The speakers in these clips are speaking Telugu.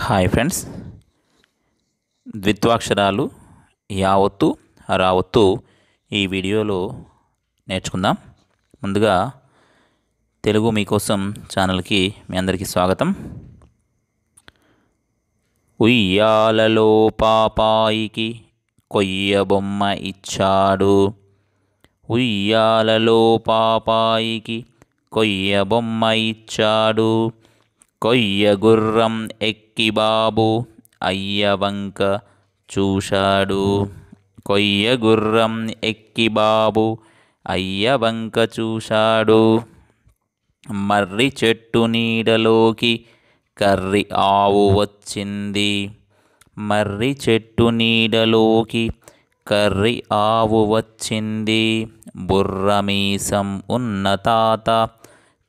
హాయ్ ఫ్రెండ్స్ ద్విత్వాక్షరాలు యావత్తు రావత్తు ఈ వీడియోలో నేర్చుకుందాం ముందుగా తెలుగు మీకోసం ఛానల్కి మీ అందరికీ స్వాగతం ఉయ్యాలలో పాపాయికి కొయ్య బొమ్మ ఇచ్చాడు ఉయ్యాలలో పాపాయికి కొయ్య బొమ్మ ఇచ్చాడు కొయ్య గుర్రం ఎక్కి బాబు అయ్యవంక చూశాడు కొయ్య గుర్రం ఎక్కి బాబు అయ్యవంక చూశాడు మర్రి చెట్టు నీడలోకి కర్రి ఆవు వచ్చింది మర్రి చెట్టు నీడలోకి కర్రి ఆవు వచ్చింది బుర్రమీసం ఉన్న తాత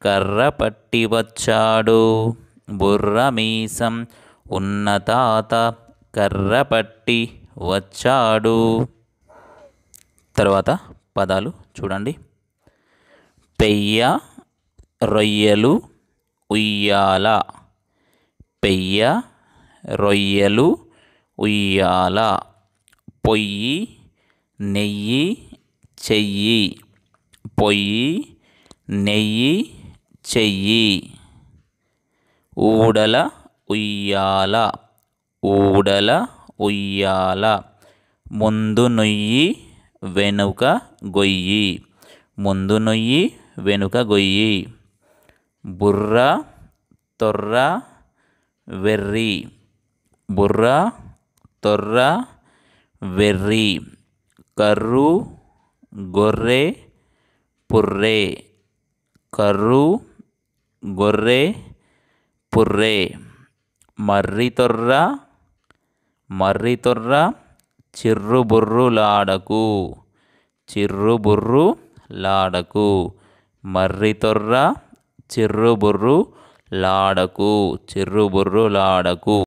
కర్ర పట్టి వచ్చాడు బుర్రమీసం ఉన్న తాత కర్ర పట్టి వచ్చాడు తర్వాత పదాలు చూడండి పెయ్య రొయ్యలు ఉయ్యాల పెయ్య రొయ్యలు ఉయ్యాల పొయ్యి నెయ్యి చెయ్యి పొయ్యి నెయ్యి చెయ్యి ఊడల ఉయ్యాల ఊడల ఉయ్యాల ముందు నొయ్యి వెనుక గొయ్యి ముందు నొయ్యి వెనుక గొయ్యి బుర్ర తొర్ర వెర్రి బుర్ర తొర్ర వెర్రి కర్రు గొర్రె పుర్రే కర్రు గొర్రె పుర్రే మర్రితొర్ర మర్రితొర్ర చిర్రుబుర్రులాడకు చిర్రుబుర్రు లాడకు మర్రితొర్ర చిర్రుబుర్రు లాడకు చిర్రుబుర్రు లాడకు